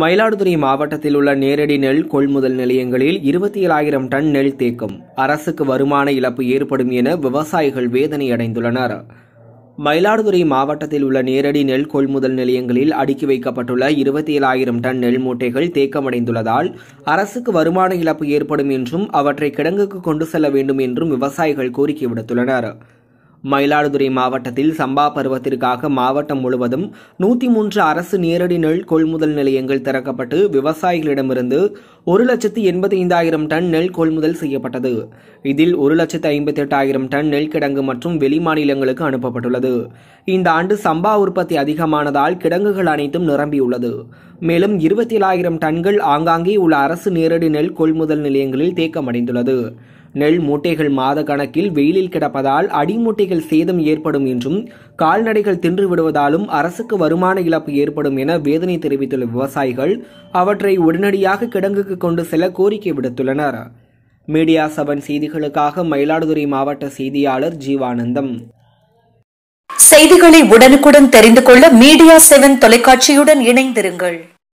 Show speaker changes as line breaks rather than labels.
மயிலாடுதுறை மாவட்டத்தில் உள்ள நேரடி நெல் கொள்முதல் நிலையங்களில் இருபத்தி ஏழாயிரம் டன் நெல் தேக்கம் அரசுக்கு வருமான இழப்பு ஏற்படும் என விவசாயிகள் வேதனை அடைந்துள்ளனர் மயிலாடுதுறை மாவட்டத்தில் உள்ள நேரடி நெல் கொள்முதல் நிலையங்களில் அடுக்கி வைக்கப்பட்டுள்ள இருபத்தி ஏழாயிரம் டன் நெல் மூட்டைகள் தேக்கமடைந்துள்ளதால் அரசுக்கு வருமான இழப்பு ஏற்படும் என்றும் அவற்றை கிடங்குக்கு கொண்டு செல்ல வேண்டும் என்றும் விவசாயிகள் கோரிக்கை விடுத்துள்ளனர் மயிலாடுதுறை மாவட்டத்தில் சம்பா பருவத்திற்காக மாவட்டம் முழுவதும் நூற்றி மூன்று அரசு நேரடி நெல் கொள்முதல் நிலையங்கள் திறக்கப்பட்டு விவசாயிகளிடமிருந்து ஒரு லட்சத்து எண்பத்தி ஐந்தாயிரம் டன் நெல் கொள்முதல் செய்யப்பட்டது இதில் ஒரு லட்சத்து ஐம்பத்தி எட்டாயிரம் டன் நெல் கிடங்கு மற்றும் வெளி மாநிலங்களுக்கு அனுப்பப்பட்டுள்ளது இந்த ஆண்டு சம்பா உற்பத்தி அதிகமானதால் கிடங்குகள் அனைத்தும் நிரம்பியுள்ளது மேலும் இருபத்தி ஏழாயிரம் டன்கள் ஆங்காங்கே உள்ள அரசு நேரடி நெல் கொள்முதல் நிலையங்களில் தேக்கமடைந்துள்ளது நெல் மூட்டைகள் மாத கணக்கில் வெயிலில் கிடப்பதால் அடிமூட்டைகள் சேதம் ஏற்படும் என்றும் கால்நடைகள் தின்று விடுவதாலும் அரசுக்கு வருமான இழப்பு ஏற்படும் என வேதனை தெரிவித்துள்ள விவசாயிகள் அவற்றை உடனடியாக கிடங்குக்கு கொண்டு செல்ல கோரிக்கை விடுத்துள்ளனர் மீடியா சபன் செய்திகளுக்காக மயிலாடுதுறை மாவட்ட செய்தியாளர் ஜீவானந்தம் செய்திகளை உடனுக்குடன் தெரிந்து கொள்ள மீடியா செவன் தொலைக்காட்சியுடன் இணைந்திருங்கள்